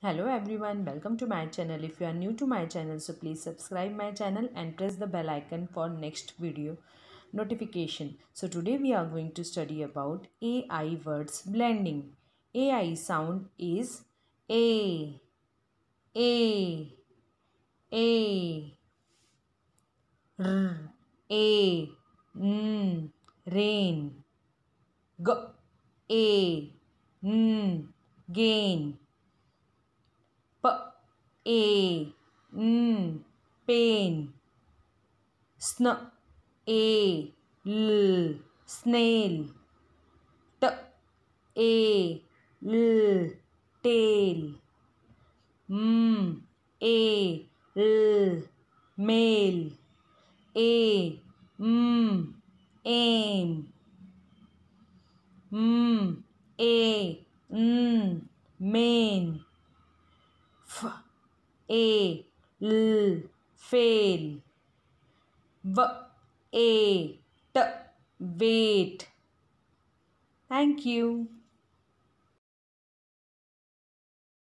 hello everyone welcome to my channel if you are new to my channel so please subscribe my channel and press the bell icon for next video notification so today we are going to study about ai words blending ai sound is a a a r a n rain g a n gain a N pain Sn A L snail T A L tail M A L male A M aim M A N main F a l fail v a t wait thank you